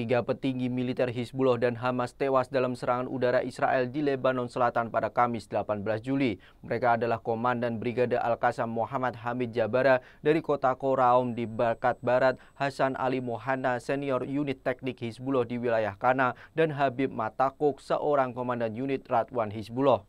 Tiga petinggi militer Hizbullah dan Hamas tewas dalam serangan udara Israel di Lebanon Selatan pada Kamis 18 Juli. Mereka adalah Komandan Brigade al Qasam Muhammad Hamid Jabara dari kota Koraum di Bakat Barat, Hasan Ali Mohana, senior unit teknik Hizbullah di wilayah Kana, dan Habib Matakuk, seorang komandan unit Radwan Hizbullah.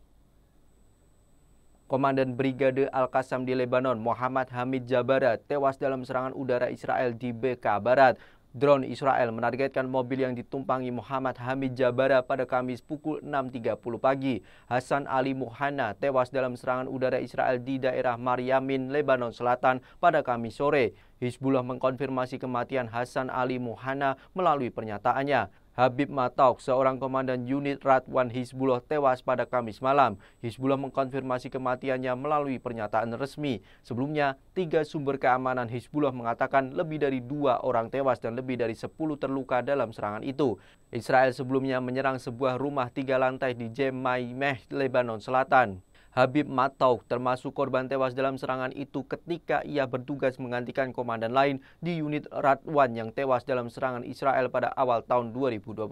Komandan Brigade Al-Qassam di Lebanon, Muhammad Hamid Jabara, tewas dalam serangan udara Israel di Beka Barat. Drone Israel menargetkan mobil yang ditumpangi Muhammad Hamid Jabara pada Kamis pukul 6.30 pagi. Hasan Ali Muhanna tewas dalam serangan udara Israel di daerah Mariamin, Lebanon Selatan pada Kamis sore. Hizbullah mengkonfirmasi kematian Hasan Ali Muhanna melalui pernyataannya. Habib Matauk, seorang komandan unit Ratwan Hizbullah tewas pada Kamis malam. Hizbullah mengkonfirmasi kematiannya melalui pernyataan resmi. Sebelumnya, tiga sumber keamanan Hizbullah mengatakan lebih dari dua orang tewas dan lebih dari sepuluh terluka dalam serangan itu. Israel sebelumnya menyerang sebuah rumah tiga lantai di Jemaimeh, Lebanon Selatan. Habib Matau termasuk korban tewas dalam serangan itu ketika ia bertugas menggantikan komandan lain di unit Radwan yang tewas dalam serangan Israel pada awal tahun 2024.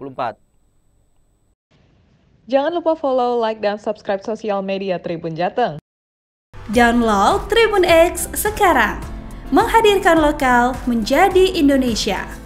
Jangan lupa follow, like, dan subscribe sosial media Tribun Jateng. Download Tribun X sekarang. Menghadirkan lokal menjadi Indonesia.